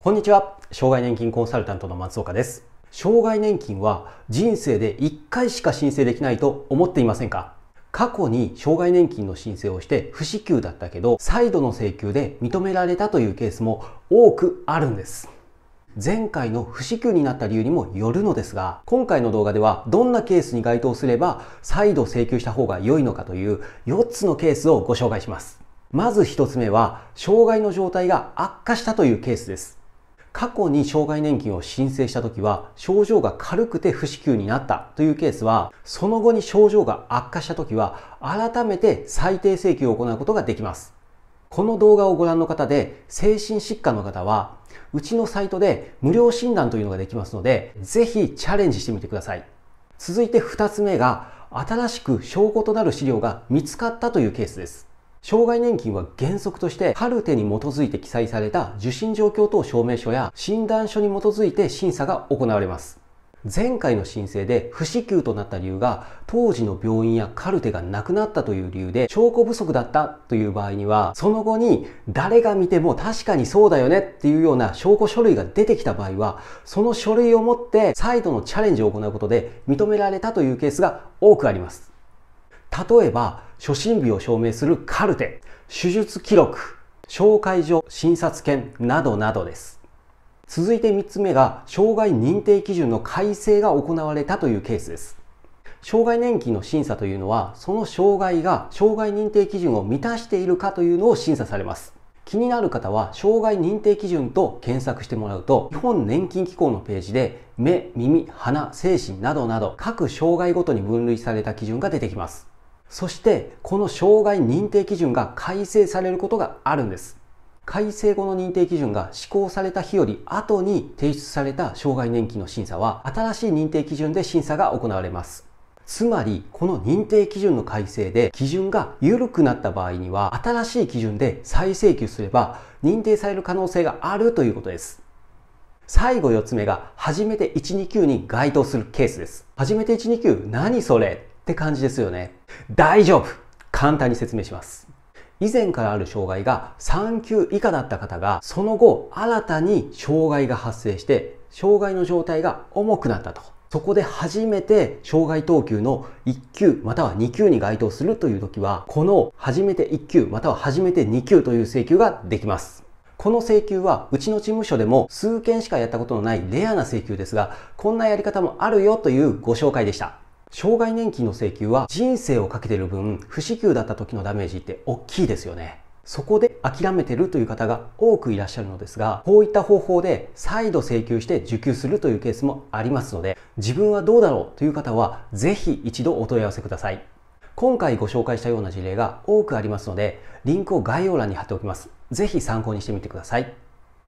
こんにちは障害年金コンサルタントの松岡です障害年金は人生で1回しか申請できないと思っていませんか過去に障害年金の申請をして不支給だったけど再度の請求で認められたというケースも多くあるんです前回の不支給になった理由にもよるのですが今回の動画ではどんなケースに該当すれば再度請求した方が良いのかという4つのケースをご紹介しますまず1つ目は障害の状態が悪化したというケースです過去に障害年金を申請した時は症状が軽くて不支給になったというケースはその後に症状が悪化した時は改めて最低請求を行うことができますこの動画をご覧の方で精神疾患の方はうちのサイトで無料診断というのができますのでぜひチャレンジしてみてください続いて2つ目が新しく証拠となる資料が見つかったというケースです障害年金は原則としてカルテに基づいて記載された受信状況等証明書や診断書に基づいて審査が行われます。前回の申請で不支給となった理由が当時の病院やカルテがなくなったという理由で証拠不足だったという場合にはその後に誰が見ても確かにそうだよねっていうような証拠書類が出てきた場合はその書類を持って再度のチャレンジを行うことで認められたというケースが多くあります例えば初診日を証明するカルテ、手術記録、紹介状、診察券などなどです。続いて3つ目が、障害認定基準の改正が行われたというケースです。障害年金の審査というのは、その障害が障害認定基準を満たしているかというのを審査されます。気になる方は、障害認定基準と検索してもらうと、日本年金機構のページで、目、耳、鼻、精神などなど、各障害ごとに分類された基準が出てきます。そしてこの障害認定基準が改正されることがあるんです改正後の認定基準が施行された日より後に提出された障害年金の審査は新しい認定基準で審査が行われますつまりこの認定基準の改正で基準が緩くなった場合には新しい基準で再請求すれば認定される可能性があるということです最後4つ目が初めて129に該当するケースです初めて129何それって感じですよね。大丈夫簡単に説明します。以前からある障害が3級以下だった方が、その後新たに障害が発生して、障害の状態が重くなったと。そこで初めて障害等級の1級または2級に該当するという時は、この初めて1級または初めて2級という請求ができます。この請求はうちの事務所でも数件しかやったことのないレアな請求ですが、こんなやり方もあるよというご紹介でした。障害年金の請求は人生をかけてる分、不支給だった時のダメージって大きいですよね。そこで諦めてるという方が多くいらっしゃるのですが、こういった方法で再度請求して受給するというケースもありますので、自分はどうだろうという方は、ぜひ一度お問い合わせください。今回ご紹介したような事例が多くありますので、リンクを概要欄に貼っておきます。ぜひ参考にしてみてください。